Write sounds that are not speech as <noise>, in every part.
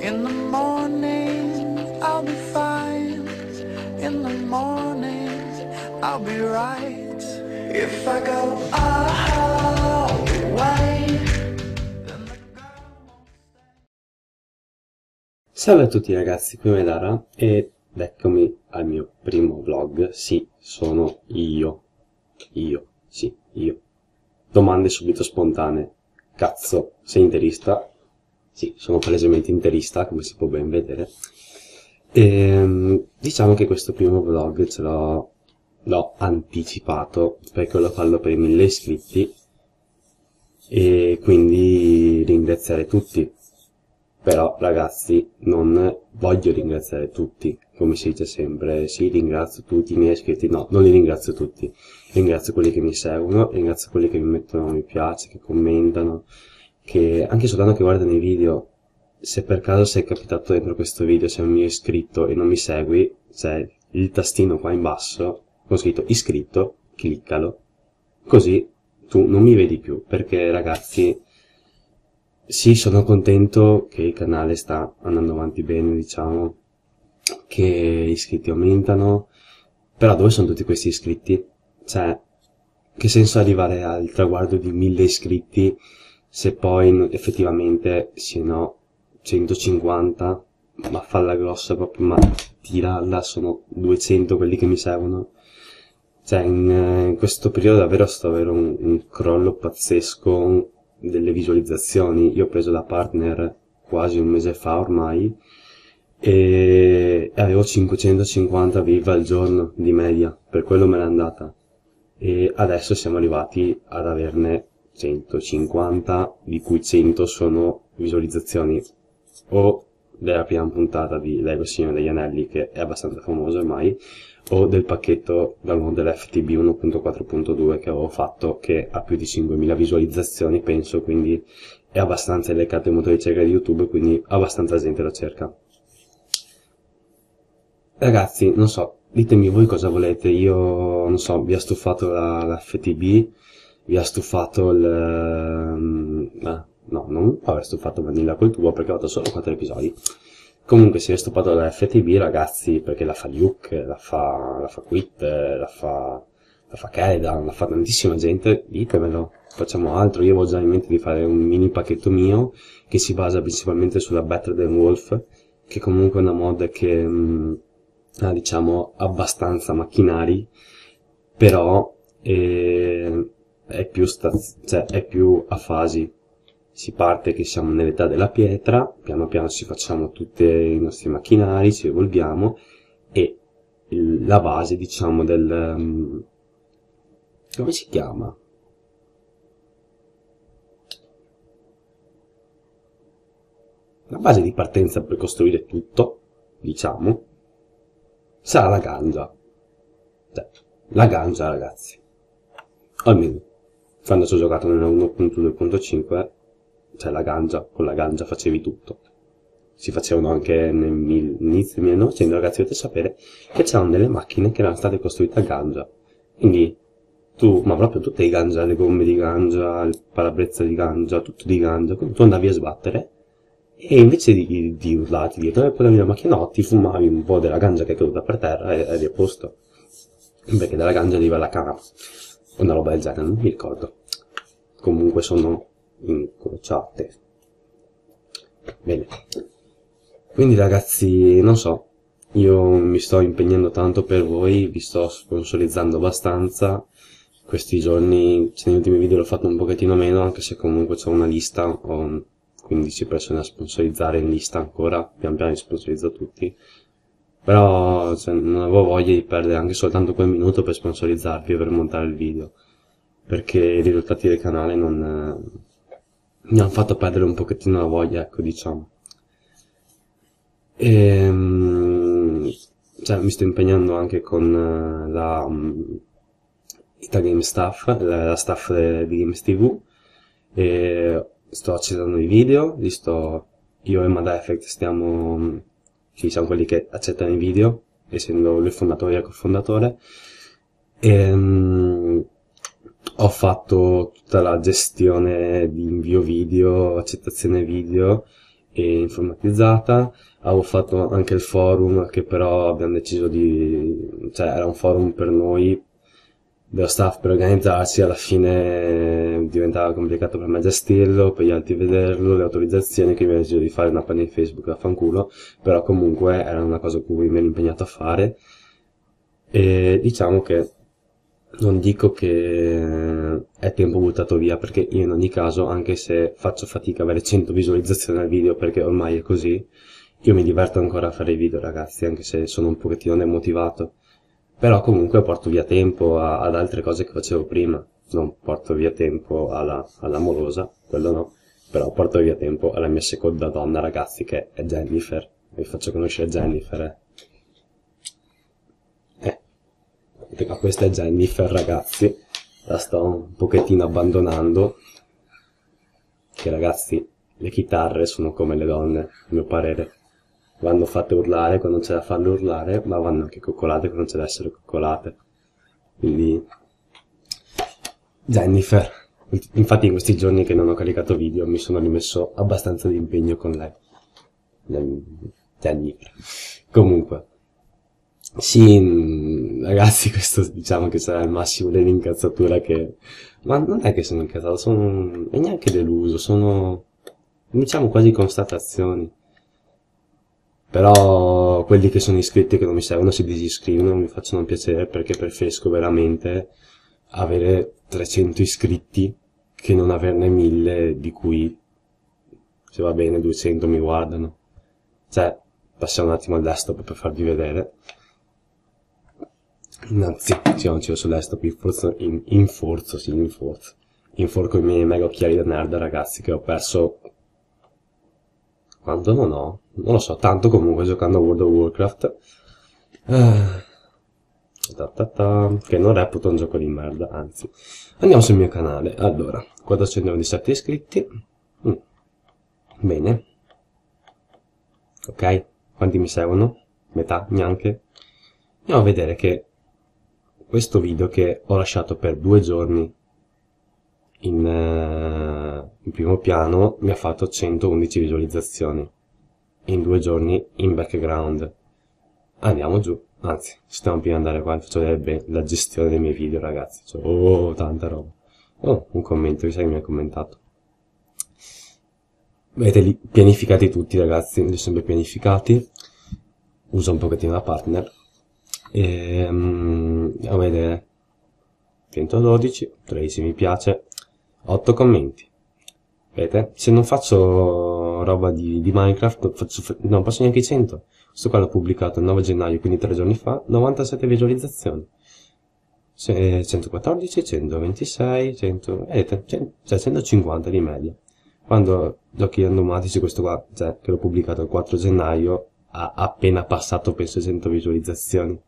In the morning, I'll be fine. In the morning, I'll be right. If I go, I'll be right. Salve a tutti ragazzi, qui è Dara ed eccomi al mio primo vlog. Sì, sono io. Io, sì, io. Domande subito spontanee. Cazzo, sei interista? Sì, sono palesemente interista, come si può ben vedere. E, ehm, diciamo che questo primo vlog ce l'ho l'ho anticipato perché lo fallo per i mille iscritti e quindi ringraziare tutti però ragazzi non voglio ringraziare tutti come si dice sempre sì ringrazio tutti i miei iscritti no non li ringrazio tutti ringrazio quelli che mi seguono ringrazio quelli che mi mettono mi piace che commentano che anche soltanto che guardano i video, se per caso sei capitato dentro questo video, sei un mio iscritto e non mi segui, c'è il tastino qua in basso con scritto iscritto, cliccalo, così tu non mi vedi più, perché ragazzi, sì, sono contento che il canale sta andando avanti bene, diciamo, che gli iscritti aumentano, però dove sono tutti questi iscritti? Cioè, che senso arrivare al traguardo di mille iscritti se poi effettivamente no 150 ma falla grossa proprio ma tira là sono 200 quelli che mi servono cioè in, eh, in questo periodo davvero sto avendo un, un, crollo pazzesco delle visualizzazioni io ho preso la partner quasi un mese fa ormai e avevo 550 viva al giorno di media per quello me l'è andata e adesso siamo arrivati ad averne 150 di cui 100 sono visualizzazioni o della prima puntata di Lego Signore degli Anelli che è abbastanza famoso ormai o del pacchetto dell'FTB 1.4.2 che avevo fatto che ha più di 5.000 visualizzazioni penso quindi è abbastanza elencato il motore di ricerca di YouTube quindi abbastanza gente lo cerca ragazzi non so ditemi voi cosa volete io non so vi ha stufato la, la FTB vi ha stufato il... Ehm, eh, no, non aver stufato Vanilla col tubo perché ho fatto solo 4 episodi. Comunque si è stufato la FTB ragazzi perché la fa Luke, la fa, la fa Quip, la fa, la fa Keledan, la fa tantissima gente, ditemelo, facciamo altro. Io avevo già in mente di fare un mini pacchetto mio che si basa principalmente sulla Better Than Wolf, che comunque è una mod che mh, mm, ha diciamo abbastanza macchinari, però... Eh, è più, staz- cioè, è più a fasi. Si parte che siamo nell'età della pietra, piano piano ci facciamo tutti i nostri macchinari, ci evolviamo e il, la base, diciamo, del... Um, come si chiama? La base di partenza per costruire tutto, diciamo, sarà la ganja. Cioè, la ganja, ragazzi. Almeno quando ci ho giocato nella 1.2.5 cioè la ganja, con la ganja facevi tutto si facevano anche nell'inizio del 1900 ragazzi dovete sapere che c'erano delle macchine che erano state costruite a ganja quindi tu, ma proprio tutte di ganja, le gomme di ganja, il parabrezza di ganja, tutto di ganja, quindi tu andavi a sbattere e invece di, di urlarti dietro e eh, prendevi la macchina ti fumavi un po' della ganja che è caduta per terra e eri a posto, perché dalla ganja arriva la canapa, una roba del genere, non mi ricordo comunque sono incrociate bene quindi ragazzi non so io mi sto impegnando tanto per voi vi sto sponsorizzando abbastanza questi giorni cioè negli ultimi video l'ho fatto un pochettino meno anche se comunque ho una lista ho 15 persone da sponsorizzare in lista ancora pian piano li sponsorizzo tutti però cioè, non avevo voglia di perdere anche soltanto quel minuto per sponsorizzarvi e per montare il video perché i risultati del canale non eh, mi hanno fatto perdere un pochettino la voglia, ecco, diciamo. E, ehm, cioè, mi sto impegnando anche con eh, la um, mm, Itagame staff, la, la staff di Games TV, e sto accettando i video, li sto, io e Mad Effect stiamo, sì, mm, siamo quelli che accettano i video, essendo lui il fondatore e il cofondatore, e, um, ho fatto tutta la gestione di invio video, accettazione video e informatizzata, avevo fatto anche il forum che però abbiamo deciso di, cioè era un forum per noi, dello staff per organizzarsi, alla fine eh, diventava complicato per me gestirlo, per gli altri vederlo, le autorizzazioni, che mi abbiamo deciso di fare una pagina di Facebook a fanculo, però comunque era una cosa cui mi ero impegnato a fare e diciamo che non dico che eh, è tempo buttato via perché io in ogni caso anche se faccio fatica a avere 100 visualizzazioni al video perché ormai è così io mi diverto ancora a fare i video ragazzi anche se sono un pochettino demotivato però comunque porto via tempo a, ad altre cose che facevo prima non porto via tempo alla, all'amorosa quello no però porto via tempo alla mia seconda donna ragazzi che è Jennifer vi faccio conoscere Jennifer eh ma questa è Jennifer, ragazzi. La sto un pochettino abbandonando. Che ragazzi, le chitarre sono come le donne, a mio parere. Vanno fatte urlare quando c'è da farle urlare, ma vanno anche coccolate quando c'è da essere coccolate. Quindi, Jennifer. Infatti in questi giorni che non ho caricato video mi sono rimesso abbastanza di impegno con lei. Jennifer. Comunque. Sì, mm, ragazzi, <laughs> questo diciamo che sarà il massimo dell'incazzatura che... Ma non è che sono incazzato, sono... e neanche deluso, sono... diciamo quasi constatazioni. Però quelli che sono iscritti e che non mi servono si disiscrivono, mi facciano piacere perché preferisco veramente avere 300 iscritti che non averne 1000 di cui, se va bene, 200 mi guardano. Cioè, passiamo un attimo al desktop per farvi vedere. Anzi, sì, non ce l'ho sull'est, più forza, in, in forza, sì, in forza. Inforco i miei mega occhiali da nerd, ragazzi, che ho perso... Quando non ho? Non lo so, tanto comunque giocando a World of Warcraft. Ah. Ta ta ta, che non reputo un gioco di merda, anzi. Andiamo sul mio canale. Allora, 417 iscritti. Mm. Bene. Ok, quanti mi seguono? Metà, neanche. Andiamo a vedere che questo video che ho lasciato per due giorni in, uh, in primo piano mi ha fatto 111 visualizzazioni in due giorni in background andiamo giù anzi stiamo prima di andare qua faccio vedere la gestione dei miei video ragazzi cioè, oh tanta roba oh un commento chissà che mi ha commentato vedete lì pianificati tutti ragazzi li ho sempre pianificati uso un pochettino la partner e, ehm, a vedere 112 13 mi piace 8 commenti vedete se non faccio roba di, di minecraft non, faccio, non passo neanche i 100 questo qua l'ho pubblicato il 9 gennaio quindi tre giorni fa 97 visualizzazioni 114 126 100 vedete cioè 150 di media quando giochi randomatici questo qua cioè che l'ho pubblicato il 4 gennaio ha appena passato penso 100 visualizzazioni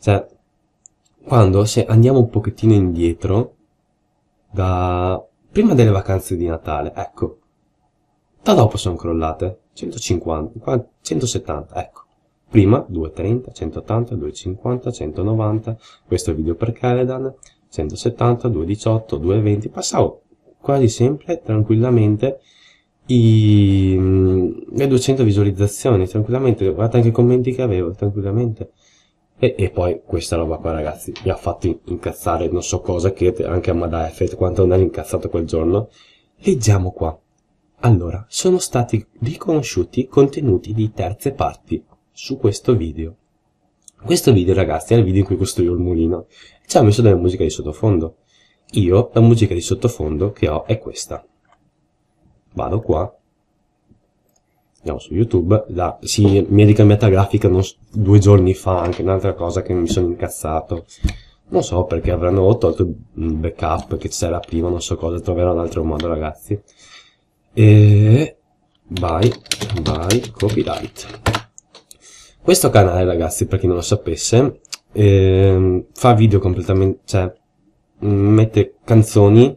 cioè, quando se andiamo un pochettino indietro, da prima delle vacanze di Natale, ecco, da dopo sono crollate 150, 170, ecco. Prima 230, 180, 250, 190, questo video per Caledan, 170, 218, 220, passavo quasi sempre tranquillamente i, mm, le 200 visualizzazioni, tranquillamente, guardate anche i commenti che avevo, tranquillamente e, e, poi questa roba qua, ragazzi, mi ha fatto incazzare non so cosa che anche a Mada Effect quanto non è incazzato quel giorno. Leggiamo qua. Allora, sono stati riconosciuti contenuti di terze parti su questo video. Questo video, ragazzi, è il video in cui costruivo il mulino. Ci ha messo della musica di sottofondo. Io, la musica di sottofondo che ho è questa. Vado qua, andiamo su YouTube, la, sì, mi è ricambiata grafica non, due giorni fa, anche un'altra cosa che mi sono incazzato. Non so perché avranno tolto il backup che c'era prima, non so cosa, troverò un altro modo ragazzi. E... By, by, copyright. Questo canale ragazzi, per chi non lo sapesse, eh, fa video completamente, cioè, mette canzoni,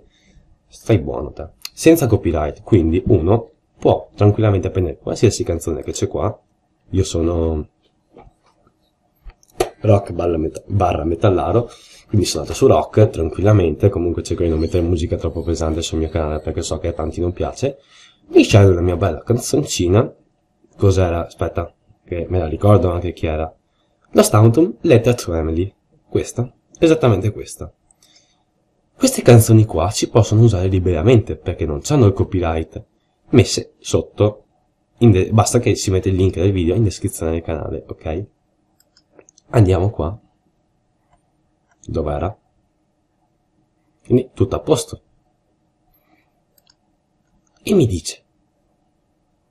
stai buono te, senza copyright, quindi uno, può tranquillamente prendere qualsiasi canzone che c'è qua. Io sono rock barra, meta- barra metallaro, quindi sono andato su rock tranquillamente, comunque cerco di non mettere musica troppo pesante sul mio canale perché so che a tanti non piace. Mi scelgo una mia bella canzoncina, cos'era? Aspetta, che me la ricordo anche chi era. La Staunton, Letter to Emily, questa, esattamente questa. Queste canzoni qua si possono usare liberamente perché non hanno il copyright, messe sotto, basta che si mette il link del video in descrizione del canale, ok? Andiamo qua. Dov'era? Quindi tutto a posto. E mi dice,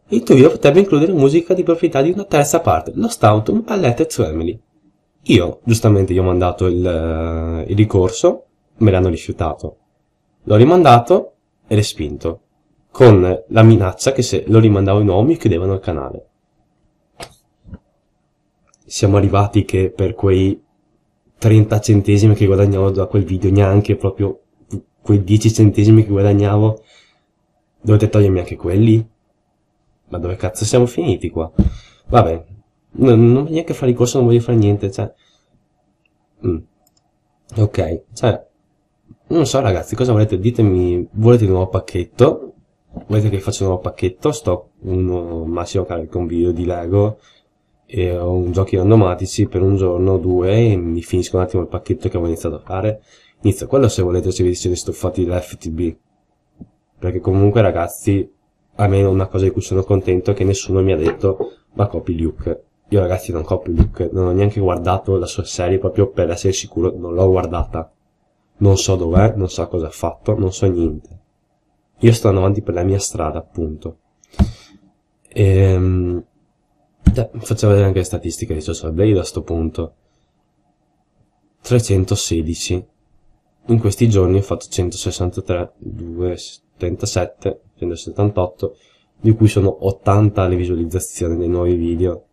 il tuo video potrebbe includere musica di proprietà di una terza parte, lo Stautum a Letter's Family. Io, giustamente, gli ho mandato il, uh, il ricorso, me l'hanno rifiutato. L'ho rimandato e respinto con la minaccia che se lo rimandavo in home mi chiudevano il canale. Siamo arrivati che per quei 30 centesimi che guadagnavo da quel video, neanche proprio quei 10 centesimi che guadagnavo, dovete togliermi anche quelli? Ma dove cazzo siamo finiti qua? Vabbè, non, non neanche fare il corso, non voglio fare niente, cioè... Mm. Ok, cioè... Non so ragazzi, cosa volete? Ditemi, volete un nuovo pacchetto? vedete che faccio un pacchetto, sto un massimo carico un video di Lego e ho un giochi randomatici per un giorno o due e mi finisco un attimo il pacchetto che avevo iniziato a fare. Inizio quello se volete se vi siete stufati dell'FTB. Perché comunque ragazzi, almeno una cosa di cui sono contento è che nessuno mi ha detto ma copi Luke. Io ragazzi non copio Luke, non ho neanche guardato la sua serie proprio per essere sicuro, non l'ho guardata. Non so dov'è, non so cosa ha fatto, non so niente. Io sto andando avanti per la mia strada, appunto. Ehm, facciamo vedere anche le statistiche di Social Blade a questo punto. 316. In questi giorni ho fatto 163, 277, 178, di cui sono 80 le visualizzazioni dei nuovi video.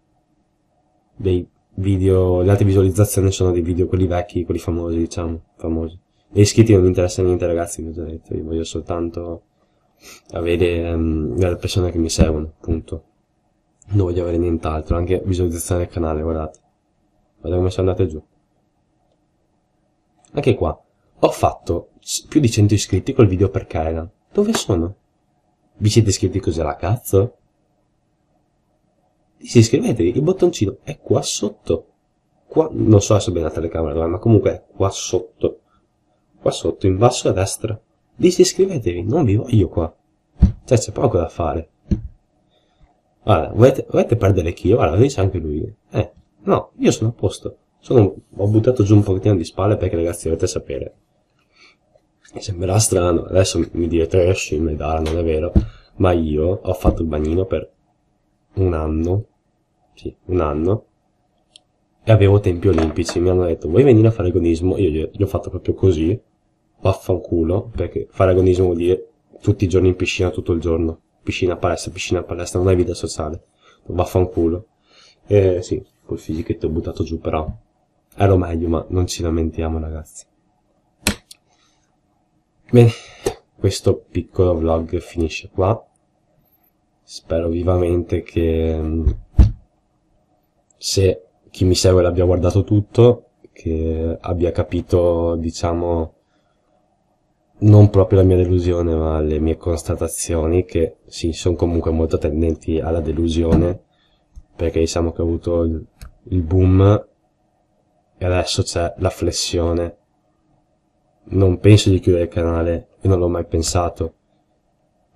Dei video, le altre visualizzazioni sono dei video quelli vecchi, quelli famosi, diciamo, famosi. E iscritti non mi interessa niente ragazzi, vi ho già detto, io voglio soltanto avere um, le persone che mi seguono, appunto. Non voglio avere nient'altro, anche visualizzazione del canale, guardate. Guardate come sono andate giù. Anche qua, ho fatto più di 100 iscritti col video per Kylan. Dove sono? Vi siete iscritti così alla cazzo? iscrivetevi, il bottoncino è qua sotto. Qua, non so se è bene la telecamera ma comunque è qua sotto. Qua sotto, in basso a destra. Disiscrivetevi, non vi voglio qua. Cioè, c'è poco da fare. Allora, volete, volete perdere chi? Guarda, lo dice anche lui. Eh, no, io sono a posto. Sono, ho buttato giù un pochettino di spalle perché ragazzi dovete sapere. Mi sembrerà strano, adesso mi direte, eh sì, medala, non è vero. Ma io ho fatto il bagnino per un anno, sì, un anno, e avevo tempi olimpici. Mi hanno detto, vuoi venire a fare agonismo? Io gli ho fatto proprio così, vaffanculo, perché fare agonismo vuol dire tutti i giorni in piscina, tutto il giorno. Piscina, palestra, piscina, palestra, non hai vita sociale. Vaffanculo. E sì, col fisichetto buttato giù, però ero meglio, ma non ci lamentiamo, ragazzi. Bene, questo piccolo vlog finisce qua. Spero vivamente che mm, se chi mi segue l'abbia guardato tutto, che abbia capito, diciamo, non proprio la mia delusione, ma le mie constatazioni, che sì, sono comunque molto tendenti alla delusione, perché diciamo che ho avuto il, il boom e adesso c'è la flessione. Non penso di chiudere il canale, io non l'ho mai pensato,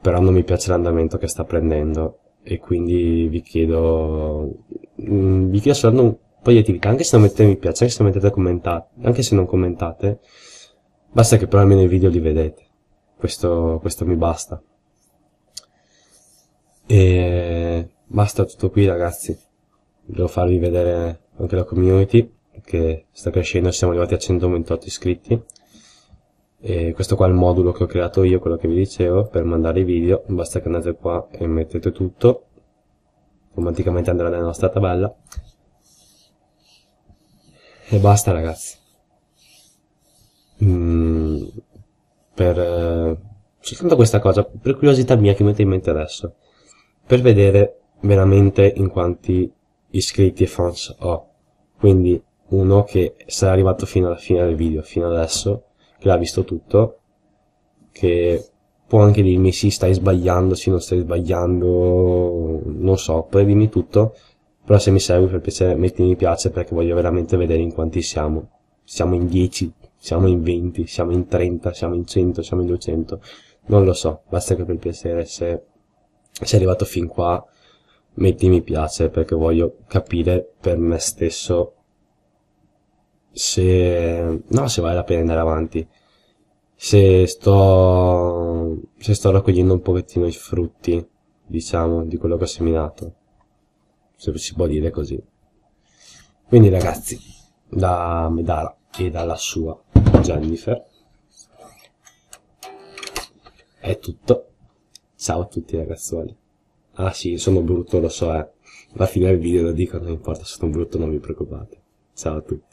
però non mi piace l'andamento che sta prendendo e quindi vi chiedo, mm, vi chiedo soltanto un po' di attività, anche se non mettete mi piace, anche se non mettete commentate, anche se non commentate, Basta che però almeno i video li vedete. Questo, questo mi basta. E basta tutto qui ragazzi. Devo farvi vedere anche la community che sta crescendo, siamo arrivati a 128 iscritti. E questo qua è il modulo che ho creato io, quello che vi dicevo, per mandare i video, basta che andate qua e mettete tutto, automaticamente andrà nella nostra tabella, e basta ragazzi. Mm, per, soltanto eh, questa cosa, per curiosità mia che mette in mente adesso, per vedere veramente in quanti iscritti e fans ho. Quindi uno che sarà arrivato fino alla fine del video, fino adesso, che l'ha visto tutto, che può anche dirmi sì, stai sbagliando, sì, non stai sbagliando, non so, puoi dirmi tutto, però se mi segui per piacere metti mi piace perché voglio veramente vedere in quanti siamo. Siamo in 10, siamo in 20, siamo in 30, siamo in 100, siamo in 200, non lo so, basta che per piacere se sei arrivato fin qua metti mi piace perché voglio capire per me stesso se, no, se vale la pena andare avanti, se sto, se sto raccogliendo un pochettino i frutti, diciamo, di quello che ho seminato, se si può dire così. Quindi ragazzi, da Medara e dalla sua Jennifer. È tutto. Ciao a tutti ragazzuoli. Ah sì, sono brutto, lo so, eh. Alla fine del video lo dico, non importa, sono brutto, non vi preoccupate. Ciao a tutti.